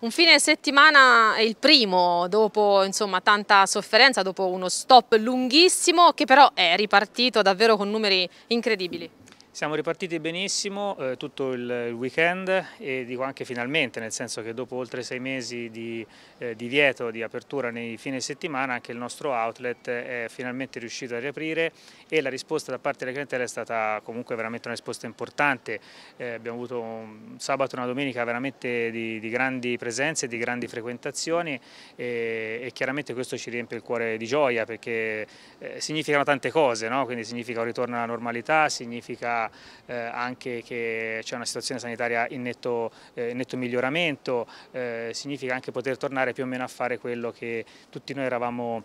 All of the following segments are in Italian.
Un fine settimana è il primo dopo insomma, tanta sofferenza, dopo uno stop lunghissimo che però è ripartito davvero con numeri incredibili. Siamo ripartiti benissimo eh, tutto il weekend e dico anche finalmente, nel senso che dopo oltre sei mesi di eh, divieto di apertura nei fine settimana anche il nostro outlet è finalmente riuscito a riaprire e la risposta da parte della clientela è stata comunque veramente una risposta importante. Eh, abbiamo avuto un sabato e una domenica veramente di, di grandi presenze, di grandi frequentazioni e, e, chiaramente questo ci riempie il cuore di gioia perché eh, significano tante cose, no? quindi significa un ritorno alla normalità, significa eh, anche che c'è una situazione sanitaria in netto, eh, in netto miglioramento, eh, significa anche poter tornare più o meno a fare quello che tutti noi eravamo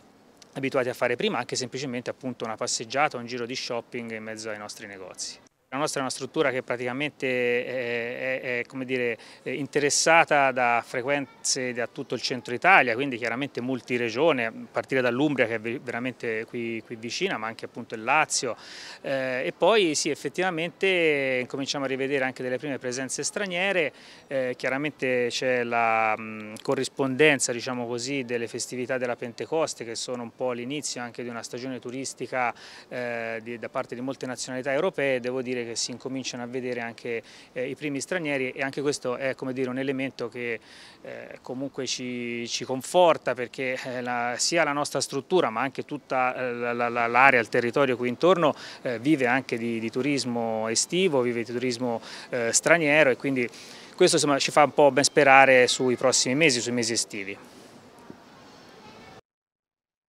abituati a fare prima, anche semplicemente appunto una passeggiata, un giro di shopping in mezzo ai nostri negozi. La nostra è una struttura che praticamente è, è, è dire, interessata da frequenze da tutto il centro Italia, quindi chiaramente multiregione, a partire dall'Umbria che è veramente qui, qui, vicina, ma anche appunto il Lazio. Eh, e poi sì, effettivamente cominciamo a rivedere anche delle prime presenze straniere, eh, chiaramente c'è la mh, corrispondenza diciamo così, delle festività della Pentecoste che sono un po' l'inizio anche di una stagione turistica eh, di, da parte di molte nazionalità europee, devo dire dire che si incominciano a vedere anche eh, i primi stranieri e anche questo è dire, un elemento che eh, comunque ci, ci, conforta perché eh, la, sia la nostra struttura ma anche tutta eh, l'area, il territorio qui intorno eh, vive anche di, di, turismo estivo, vive di turismo straniero e quindi questo insomma, ci fa un po' ben sperare sui prossimi mesi, sui mesi estivi.